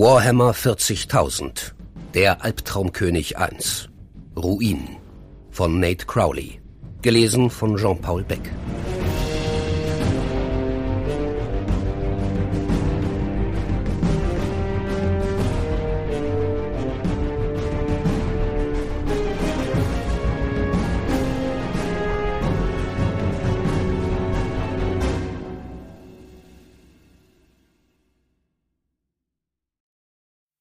Warhammer 40.000 Der Albtraumkönig 1 Ruin von Nate Crowley Gelesen von Jean-Paul Beck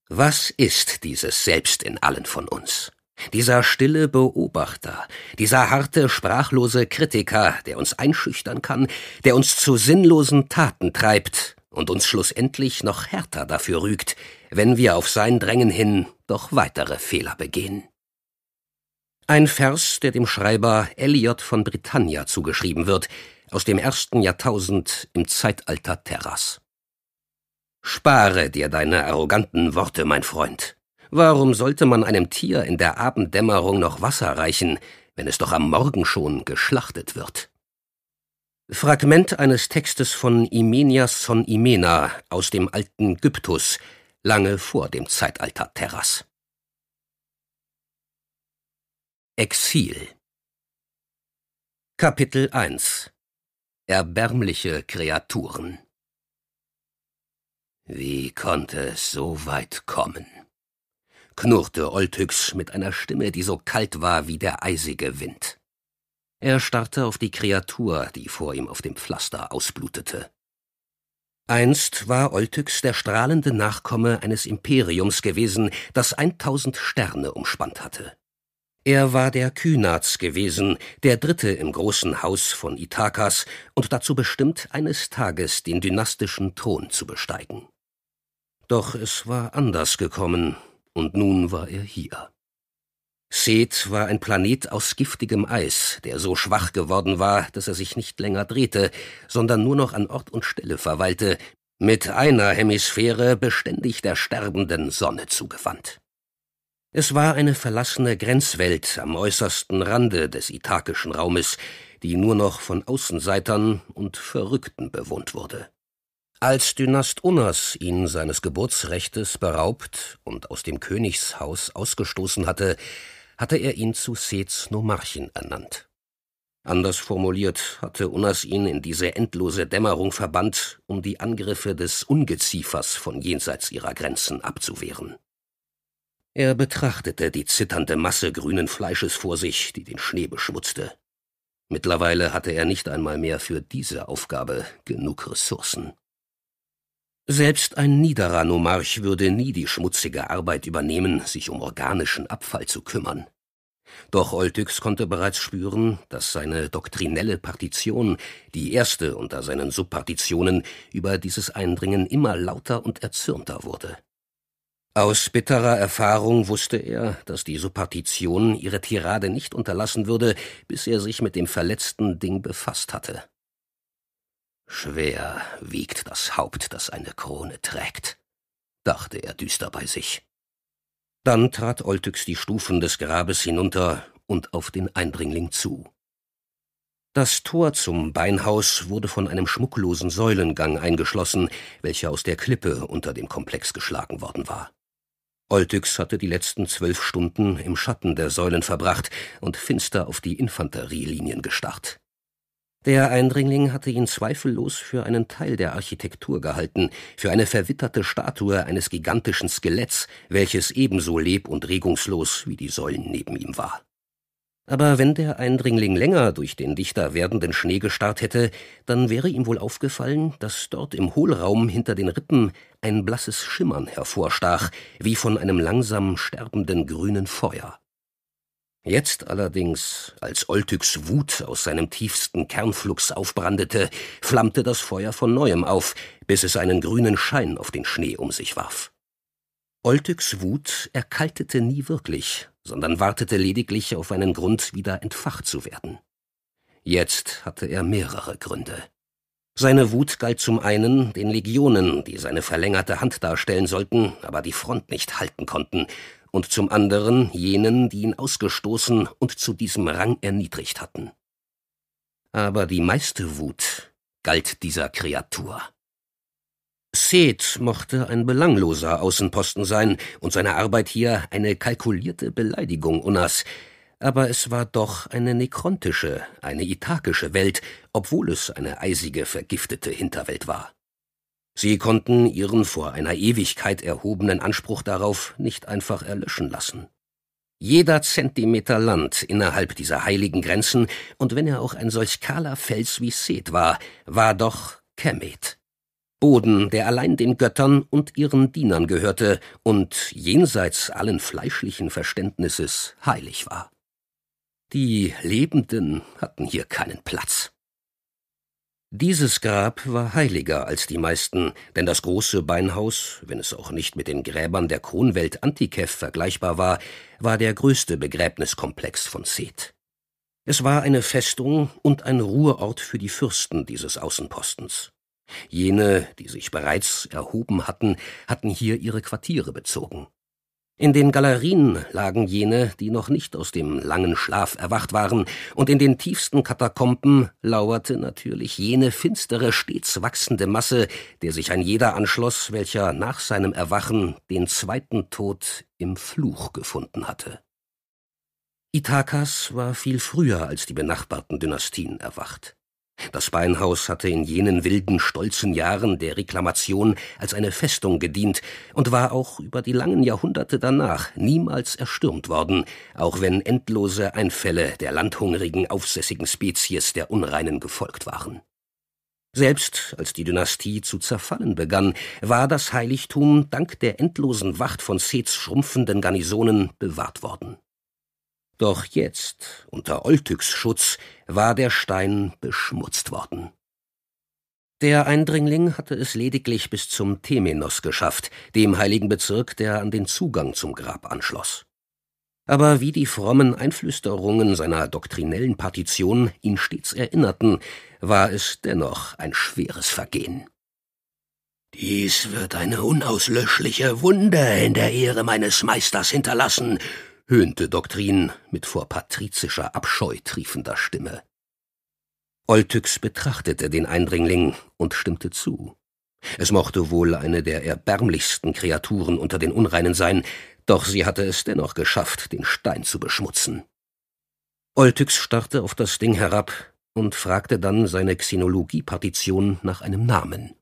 Was ist dieses Selbst in allen von uns? Dieser stille Beobachter, dieser harte, sprachlose Kritiker, der uns einschüchtern kann, der uns zu sinnlosen Taten treibt und uns schlussendlich noch härter dafür rügt, wenn wir auf sein Drängen hin doch weitere Fehler begehen. Ein Vers, der dem Schreiber Eliot von Britannia zugeschrieben wird, aus dem ersten Jahrtausend im Zeitalter Terras. Spare dir deine arroganten Worte, mein Freund. Warum sollte man einem Tier in der Abenddämmerung noch Wasser reichen, wenn es doch am Morgen schon geschlachtet wird? Fragment eines Textes von Imenias von Imena aus dem alten Gyptus, lange vor dem Zeitalter Terras. Exil Kapitel 1 Erbärmliche Kreaturen wie konnte es so weit kommen? knurrte Oltyx mit einer Stimme, die so kalt war wie der eisige Wind. Er starrte auf die Kreatur, die vor ihm auf dem Pflaster ausblutete. Einst war Oltyx der strahlende Nachkomme eines Imperiums gewesen, das eintausend Sterne umspannt hatte. Er war der Kynaz gewesen, der dritte im großen Haus von Ithakas und dazu bestimmt, eines Tages den dynastischen Thron zu besteigen. Doch es war anders gekommen, und nun war er hier. Seth war ein Planet aus giftigem Eis, der so schwach geworden war, dass er sich nicht länger drehte, sondern nur noch an Ort und Stelle verweilte, mit einer Hemisphäre beständig der sterbenden Sonne zugewandt. Es war eine verlassene Grenzwelt am äußersten Rande des ithakischen Raumes, die nur noch von Außenseitern und Verrückten bewohnt wurde. Als Dynast Unas ihn seines Geburtsrechtes beraubt und aus dem Königshaus ausgestoßen hatte, hatte er ihn zu Sets Nomarchen ernannt. Anders formuliert hatte Unas ihn in diese endlose Dämmerung verbannt, um die Angriffe des Ungeziefers von jenseits ihrer Grenzen abzuwehren. Er betrachtete die zitternde Masse grünen Fleisches vor sich, die den Schnee beschmutzte. Mittlerweile hatte er nicht einmal mehr für diese Aufgabe genug Ressourcen. Selbst ein niederer Nomarch würde nie die schmutzige Arbeit übernehmen, sich um organischen Abfall zu kümmern. Doch Oltyx konnte bereits spüren, dass seine doktrinelle Partition, die erste unter seinen Subpartitionen, über dieses Eindringen immer lauter und erzürnter wurde. Aus bitterer Erfahrung wusste er, dass die Subpartition ihre Tirade nicht unterlassen würde, bis er sich mit dem verletzten Ding befasst hatte. Schwer wiegt das Haupt, das eine Krone trägt, dachte er düster bei sich. Dann trat Oltyx die Stufen des Grabes hinunter und auf den Eindringling zu. Das Tor zum Beinhaus wurde von einem schmucklosen Säulengang eingeschlossen, welcher aus der Klippe unter dem Komplex geschlagen worden war. Oltyx hatte die letzten zwölf Stunden im Schatten der Säulen verbracht und finster auf die Infanterielinien gestarrt. Der Eindringling hatte ihn zweifellos für einen Teil der Architektur gehalten, für eine verwitterte Statue eines gigantischen Skeletts, welches ebenso leb- und regungslos wie die Säulen neben ihm war. Aber wenn der Eindringling länger durch den dichter werdenden Schnee gestarrt hätte, dann wäre ihm wohl aufgefallen, dass dort im Hohlraum hinter den Rippen ein blasses Schimmern hervorstach, wie von einem langsam sterbenden grünen Feuer. Jetzt allerdings, als Oltyks Wut aus seinem tiefsten Kernflux aufbrandete, flammte das Feuer von neuem auf, bis es einen grünen Schein auf den Schnee um sich warf. Oltyks Wut erkaltete nie wirklich, sondern wartete lediglich auf einen Grund, wieder entfacht zu werden. Jetzt hatte er mehrere Gründe. Seine Wut galt zum einen den Legionen, die seine verlängerte Hand darstellen sollten, aber die Front nicht halten konnten, und zum anderen jenen, die ihn ausgestoßen und zu diesem Rang erniedrigt hatten. Aber die meiste Wut galt dieser Kreatur. Seth mochte ein belangloser Außenposten sein und seine Arbeit hier eine kalkulierte Beleidigung Unas, aber es war doch eine nekrontische, eine ithakische Welt, obwohl es eine eisige, vergiftete Hinterwelt war. Sie konnten ihren vor einer Ewigkeit erhobenen Anspruch darauf nicht einfach erlöschen lassen. Jeder Zentimeter Land innerhalb dieser heiligen Grenzen, und wenn er auch ein solch kahler Fels wie Seth war, war doch Kemet. Boden, der allein den Göttern und ihren Dienern gehörte und jenseits allen fleischlichen Verständnisses heilig war. Die Lebenden hatten hier keinen Platz. Dieses Grab war heiliger als die meisten, denn das große Beinhaus, wenn es auch nicht mit den Gräbern der Kronwelt Antikev vergleichbar war, war der größte Begräbniskomplex von Seth. Es war eine Festung und ein Ruheort für die Fürsten dieses Außenpostens. Jene, die sich bereits erhoben hatten, hatten hier ihre Quartiere bezogen. In den Galerien lagen jene, die noch nicht aus dem langen Schlaf erwacht waren, und in den tiefsten Katakomben lauerte natürlich jene finstere, stets wachsende Masse, der sich ein jeder anschloss, welcher nach seinem Erwachen den zweiten Tod im Fluch gefunden hatte. Itakas war viel früher als die benachbarten Dynastien erwacht. Das Beinhaus hatte in jenen wilden, stolzen Jahren der Reklamation als eine Festung gedient und war auch über die langen Jahrhunderte danach niemals erstürmt worden, auch wenn endlose Einfälle der landhungrigen, aufsässigen Spezies der Unreinen gefolgt waren. Selbst als die Dynastie zu zerfallen begann, war das Heiligtum dank der endlosen Wacht von Seths schrumpfenden Garnisonen bewahrt worden. Doch jetzt, unter Oltüks Schutz, war der Stein beschmutzt worden. Der Eindringling hatte es lediglich bis zum Temenos geschafft, dem heiligen Bezirk, der an den Zugang zum Grab anschloss. Aber wie die frommen Einflüsterungen seiner doktrinellen Partition ihn stets erinnerten, war es dennoch ein schweres Vergehen. Dies wird eine unauslöschliche Wunde in der Ehre meines Meisters hinterlassen, höhnte Doktrin mit vor patrizischer Abscheu triefender Stimme. Oltyx betrachtete den Eindringling und stimmte zu. Es mochte wohl eine der erbärmlichsten Kreaturen unter den Unreinen sein, doch sie hatte es dennoch geschafft, den Stein zu beschmutzen. Oltyx starrte auf das Ding herab und fragte dann seine Xenologie-Partition nach einem Namen.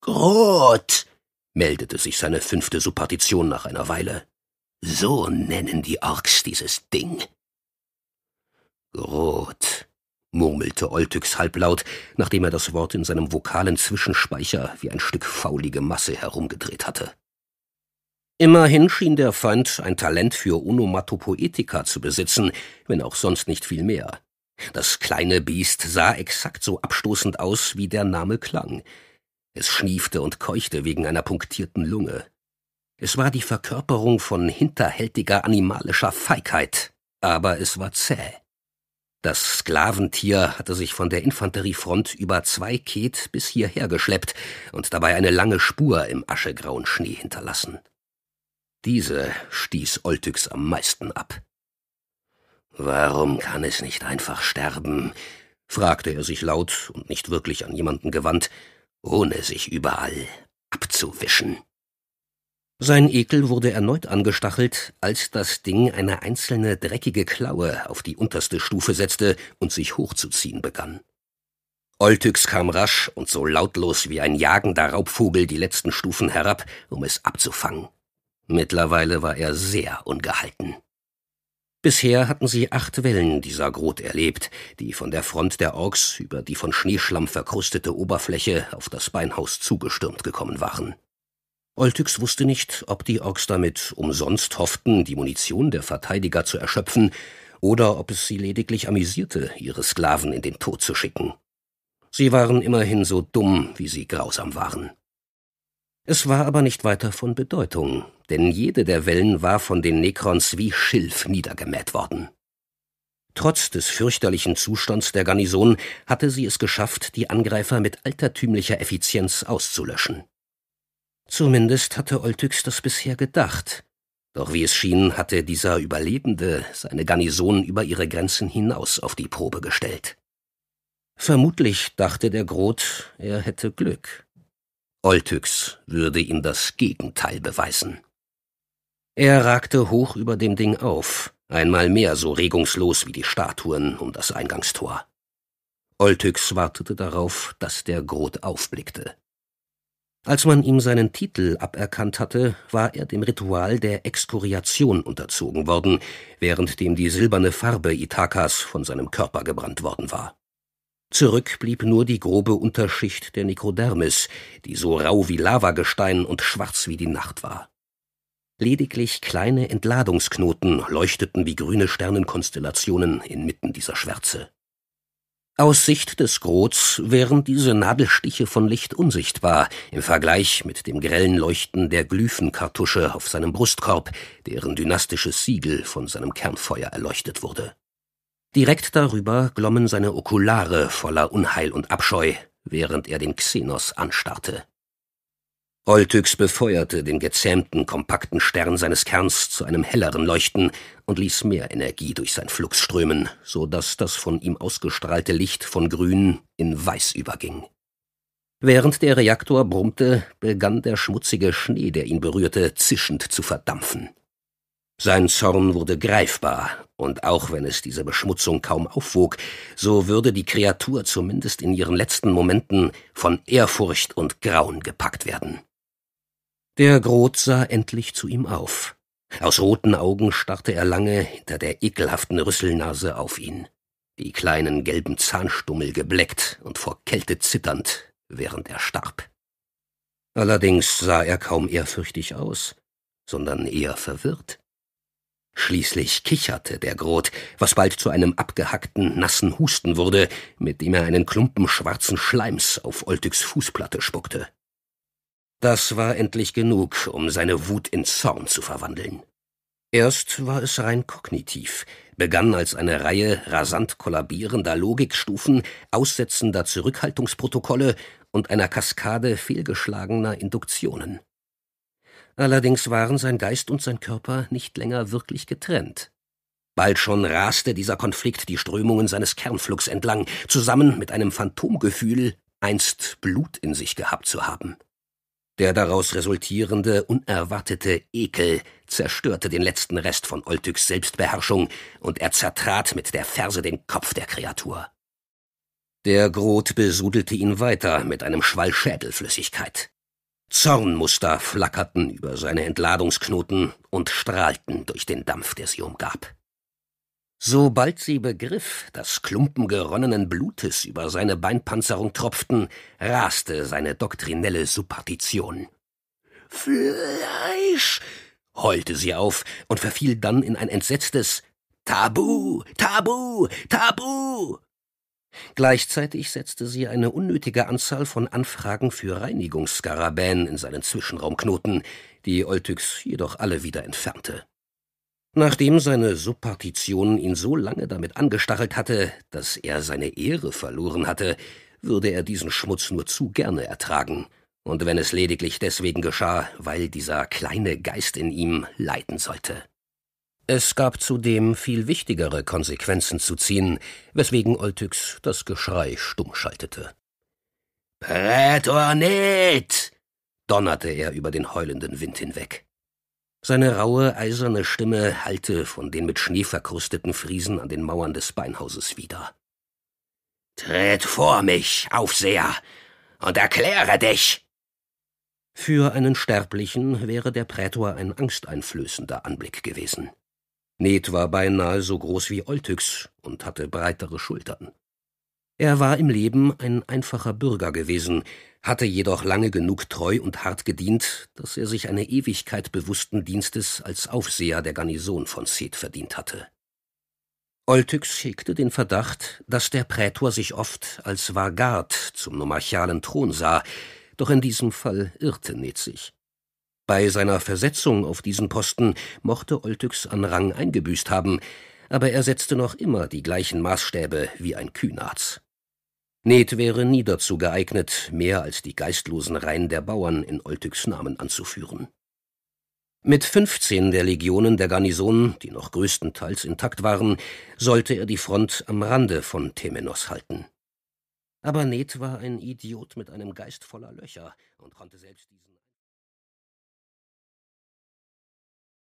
Grot, meldete sich seine fünfte Subpartition nach einer Weile. So nennen die Orks dieses Ding. Rot, murmelte Oltyx halblaut, nachdem er das Wort in seinem vokalen Zwischenspeicher wie ein Stück faulige Masse herumgedreht hatte. Immerhin schien der Feind ein Talent für Onomatopoetika zu besitzen, wenn auch sonst nicht viel mehr. Das kleine Biest sah exakt so abstoßend aus, wie der Name klang. Es schniefte und keuchte wegen einer punktierten Lunge. Es war die Verkörperung von hinterhältiger animalischer Feigheit, aber es war zäh. Das Sklaventier hatte sich von der Infanteriefront über zwei Ket bis hierher geschleppt und dabei eine lange Spur im aschegrauen Schnee hinterlassen. Diese stieß Oltyx am meisten ab. Warum kann es nicht einfach sterben? fragte er sich laut und nicht wirklich an jemanden gewandt, ohne sich überall abzuwischen. Sein Ekel wurde erneut angestachelt, als das Ding eine einzelne dreckige Klaue auf die unterste Stufe setzte und sich hochzuziehen begann. Oltyx kam rasch und so lautlos wie ein jagender Raubvogel die letzten Stufen herab, um es abzufangen. Mittlerweile war er sehr ungehalten. Bisher hatten sie acht Wellen dieser Grot erlebt, die von der Front der Orks über die von Schneeschlamm verkrustete Oberfläche auf das Beinhaus zugestürmt gekommen waren. Oltix wusste nicht, ob die Orks damit umsonst hofften, die Munition der Verteidiger zu erschöpfen, oder ob es sie lediglich amüsierte, ihre Sklaven in den Tod zu schicken. Sie waren immerhin so dumm, wie sie grausam waren. Es war aber nicht weiter von Bedeutung, denn jede der Wellen war von den Necrons wie Schilf niedergemäht worden. Trotz des fürchterlichen Zustands der Garnison hatte sie es geschafft, die Angreifer mit altertümlicher Effizienz auszulöschen. Zumindest hatte Oltyx das bisher gedacht. Doch wie es schien, hatte dieser Überlebende seine Garnison über ihre Grenzen hinaus auf die Probe gestellt. Vermutlich dachte der Groth, er hätte Glück. Oltyx würde ihm das Gegenteil beweisen. Er ragte hoch über dem Ding auf, einmal mehr so regungslos wie die Statuen um das Eingangstor. Oltyx wartete darauf, dass der Groth aufblickte. Als man ihm seinen Titel aberkannt hatte, war er dem Ritual der Exkuriation unterzogen worden, währenddem die silberne Farbe Ithakas von seinem Körper gebrannt worden war. Zurück blieb nur die grobe Unterschicht der Nikodermis, die so rau wie Lavagestein und schwarz wie die Nacht war. Lediglich kleine Entladungsknoten leuchteten wie grüne Sternenkonstellationen inmitten dieser Schwärze. Aus Sicht des Grots wären diese Nadelstiche von Licht unsichtbar im Vergleich mit dem grellen Leuchten der Glyphenkartusche auf seinem Brustkorb, deren dynastisches Siegel von seinem Kernfeuer erleuchtet wurde. Direkt darüber glommen seine Okulare voller Unheil und Abscheu, während er den Xenos anstarrte. Holtüx befeuerte den gezähmten, kompakten Stern seines Kerns zu einem helleren Leuchten und ließ mehr Energie durch sein Flux strömen, so dass das von ihm ausgestrahlte Licht von grün in weiß überging. Während der Reaktor brummte, begann der schmutzige Schnee, der ihn berührte, zischend zu verdampfen. Sein Zorn wurde greifbar, und auch wenn es diese Beschmutzung kaum aufwog, so würde die Kreatur zumindest in ihren letzten Momenten von Ehrfurcht und Grauen gepackt werden. Der Grot sah endlich zu ihm auf. Aus roten Augen starrte er lange hinter der ekelhaften Rüsselnase auf ihn, die kleinen gelben Zahnstummel gebleckt und vor Kälte zitternd, während er starb. Allerdings sah er kaum ehrfürchtig aus, sondern eher verwirrt. Schließlich kicherte der Grot, was bald zu einem abgehackten, nassen Husten wurde, mit dem er einen Klumpen schwarzen Schleims auf Oltigs Fußplatte spuckte. Das war endlich genug, um seine Wut in Zorn zu verwandeln. Erst war es rein kognitiv, begann als eine Reihe rasant kollabierender Logikstufen, aussetzender Zurückhaltungsprotokolle und einer Kaskade fehlgeschlagener Induktionen. Allerdings waren sein Geist und sein Körper nicht länger wirklich getrennt. Bald schon raste dieser Konflikt die Strömungen seines Kernflugs entlang, zusammen mit einem Phantomgefühl, einst Blut in sich gehabt zu haben. Der daraus resultierende, unerwartete Ekel zerstörte den letzten Rest von Oltüks Selbstbeherrschung und er zertrat mit der Ferse den Kopf der Kreatur. Der Grot besudelte ihn weiter mit einem Schwall Schädelflüssigkeit. Zornmuster flackerten über seine Entladungsknoten und strahlten durch den Dampf, der sie umgab. Sobald sie begriff, dass Klumpen geronnenen Blutes über seine Beinpanzerung tropften, raste seine doktrinelle Suppartition. Fleisch! heulte sie auf und verfiel dann in ein entsetztes Tabu, Tabu, Tabu. Gleichzeitig setzte sie eine unnötige Anzahl von Anfragen für Reinigungskarabäen in seinen Zwischenraumknoten, die Oltyx jedoch alle wieder entfernte. Nachdem seine Subpartition ihn so lange damit angestachelt hatte, dass er seine Ehre verloren hatte, würde er diesen Schmutz nur zu gerne ertragen, und wenn es lediglich deswegen geschah, weil dieser kleine Geist in ihm leiden sollte. Es gab zudem viel wichtigere Konsequenzen zu ziehen, weswegen Oltyx das Geschrei stumm schaltete. Prätor donnerte er über den heulenden Wind hinweg. Seine raue, eiserne Stimme hallte von den mit Schnee verkrusteten Friesen an den Mauern des Beinhauses wieder. Tritt vor mich, Aufseher, und erkläre dich! Für einen Sterblichen wäre der Prätor ein angsteinflößender Anblick gewesen. Ned war beinahe so groß wie Oltyx und hatte breitere Schultern. Er war im Leben ein einfacher Bürger gewesen, hatte jedoch lange genug treu und hart gedient, dass er sich eine Ewigkeit bewussten Dienstes als Aufseher der Garnison von Seth verdient hatte. Oltyx hegte den Verdacht, dass der Prätor sich oft als Vargard zum nomarchalen Thron sah, doch in diesem Fall irrte Nitzig. Bei seiner Versetzung auf diesen Posten mochte Oltyx an Rang eingebüßt haben, aber er setzte noch immer die gleichen Maßstäbe wie ein Kühnarz. Ned wäre nie dazu geeignet, mehr als die geistlosen Reihen der Bauern in Oltyks Namen anzuführen. Mit fünfzehn der Legionen der Garnison, die noch größtenteils intakt waren, sollte er die Front am Rande von Temenos halten. Aber Ned war ein Idiot mit einem Geist voller Löcher und konnte selbst diesen